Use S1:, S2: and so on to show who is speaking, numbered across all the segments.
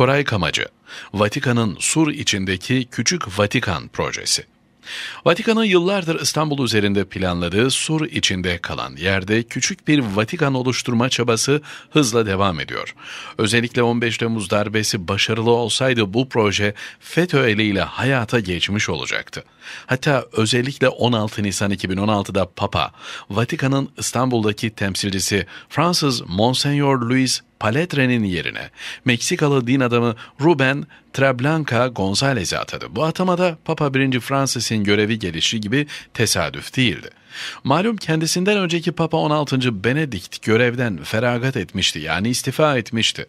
S1: Koray Kamacı, Vatikan'ın Sur içindeki Küçük Vatikan projesi. Vatikan'ın yıllardır İstanbul üzerinde planladığı Sur içinde kalan yerde küçük bir Vatikan oluşturma çabası hızla devam ediyor. Özellikle 15 Temmuz darbesi başarılı olsaydı bu proje FETÖ eliyle hayata geçmiş olacaktı. Hatta özellikle 16 Nisan 2016'da Papa, Vatikan'ın İstanbul'daki temsilcisi Fransız Monsenior Louis Paletre'nin yerine Meksikalı din adamı Ruben Treblanca Gonzalez'i atadı. Bu atamada Papa I. Francis'in görevi gelişi gibi tesadüf değildi. Malum kendisinden önceki Papa 16. Benedikt görevden feragat etmişti yani istifa etmişti.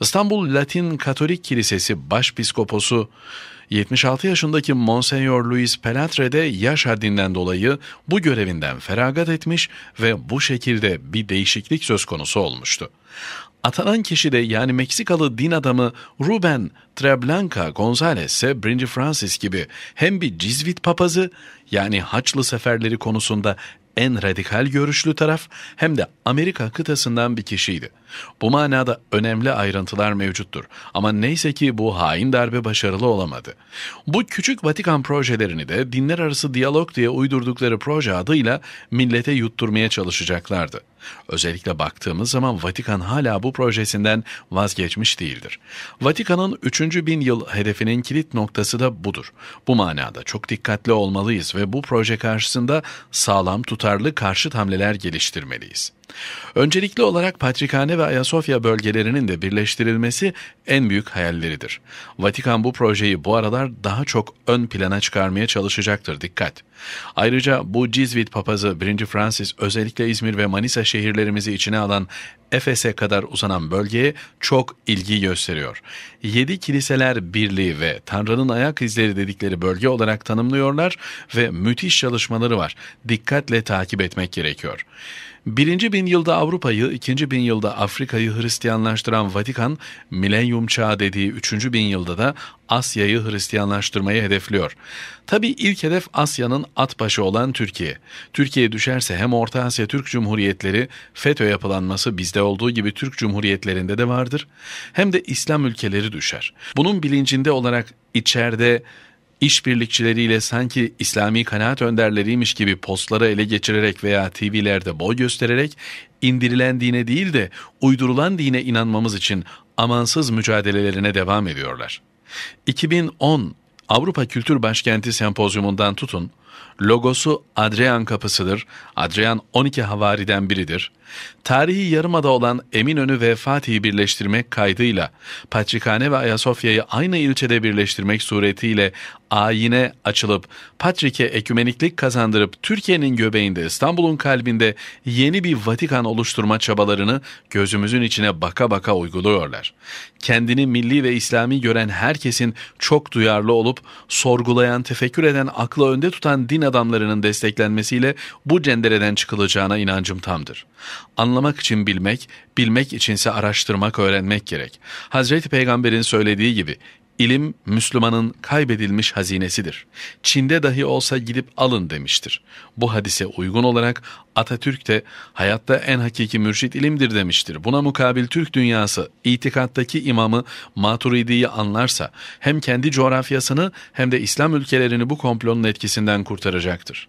S1: İstanbul Latin Katolik Kilisesi Başpiskoposu 76 yaşındaki Monsignor Luis Pelatre de yaş haddinden dolayı bu görevinden feragat etmiş ve bu şekilde bir değişiklik söz konusu olmuştu. Atanan kişi de yani Meksikalı din adamı Ruben Treblanca González ise 1. Francis gibi hem bir Cizvit papazı yani Haçlı seferleri konusunda en radikal görüşlü taraf hem de Amerika kıtasından bir kişiydi. Bu manada önemli ayrıntılar mevcuttur ama neyse ki bu hain darbe başarılı olamadı. Bu küçük Vatikan projelerini de dinler arası diyalog diye uydurdukları proje adıyla millete yutturmaya çalışacaklardı. Özellikle baktığımız zaman Vatikan hala bu projesinden vazgeçmiş değildir. Vatikan'ın 3. bin yıl hedefinin kilit noktası da budur. Bu manada çok dikkatli olmalıyız ve bu proje karşısında sağlam tutarlı karşıt hamleler geliştirmeliyiz. Öncelikli olarak Patrikhane ve Ayasofya bölgelerinin de birleştirilmesi en büyük hayalleridir. Vatikan bu projeyi bu aralar daha çok ön plana çıkarmaya çalışacaktır dikkat. Ayrıca bu Cizvit papazı 1. Francis özellikle İzmir ve Manisa şehirlerimizi içine alan Efes'e kadar uzanan bölgeye çok ilgi gösteriyor. Yedi Kiliseler Birliği ve Tanrı'nın ayak izleri dedikleri bölge olarak tanımlıyorlar ve müthiş çalışmaları var. Dikkatle takip etmek gerekiyor. Birinci bin yılda Avrupa'yı, ikinci bin yılda Afrika'yı Hristiyanlaştıran Vatikan, milenyum çağı dediği üçüncü bin yılda da Asya'yı Hristiyanlaştırmayı hedefliyor. Tabi ilk hedef Asya'nın at başı olan Türkiye. Türkiye düşerse hem Orta Asya Türk Cumhuriyetleri FETÖ yapılanması bizde olduğu gibi Türk Cumhuriyetlerinde de vardır hem de İslam ülkeleri düşer. Bunun bilincinde olarak içeride işbirlikçileriyle sanki İslami kanaat önderleriymiş gibi postları ele geçirerek veya TV'lerde boy göstererek indirilen dine değil de uydurulan dine inanmamız için amansız mücadelelerine devam ediyorlar. 2010 Avrupa Kültür Başkenti Sempozyumundan tutun, Logosu Adrian kapısıdır. Adrian 12 havariden biridir. Tarihi yarımada olan Eminönü ve Fatih'i birleştirmek kaydıyla, Patrikhane ve Ayasofya'yı aynı ilçede birleştirmek suretiyle ayine açılıp Patrik'e ekümeniklik kazandırıp Türkiye'nin göbeğinde İstanbul'un kalbinde yeni bir Vatikan oluşturma çabalarını gözümüzün içine baka baka uyguluyorlar. Kendini milli ve İslami gören herkesin çok duyarlı olup sorgulayan, tefekkür eden, akla önde tutan Müslüman din adamlarının desteklenmesiyle bu cendereden çıkılacağına inancım tamdır. Anlamak için bilmek, bilmek içinse araştırmak, öğrenmek gerek. Hazreti Peygamber'in söylediği gibi İlim Müslümanın kaybedilmiş hazinesidir. Çin'de dahi olsa gidip alın demiştir. Bu hadise uygun olarak Atatürk de hayatta en hakiki mürşit ilimdir demiştir. Buna mukabil Türk dünyası itikattaki imamı Maturidi'yi anlarsa hem kendi coğrafyasını hem de İslam ülkelerini bu komplonun etkisinden kurtaracaktır.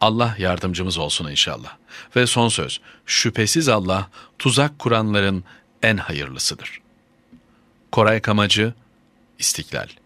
S1: Allah yardımcımız olsun inşallah. Ve son söz, şüphesiz Allah tuzak kuranların en hayırlısıdır. Koray Kamacı, İstiklal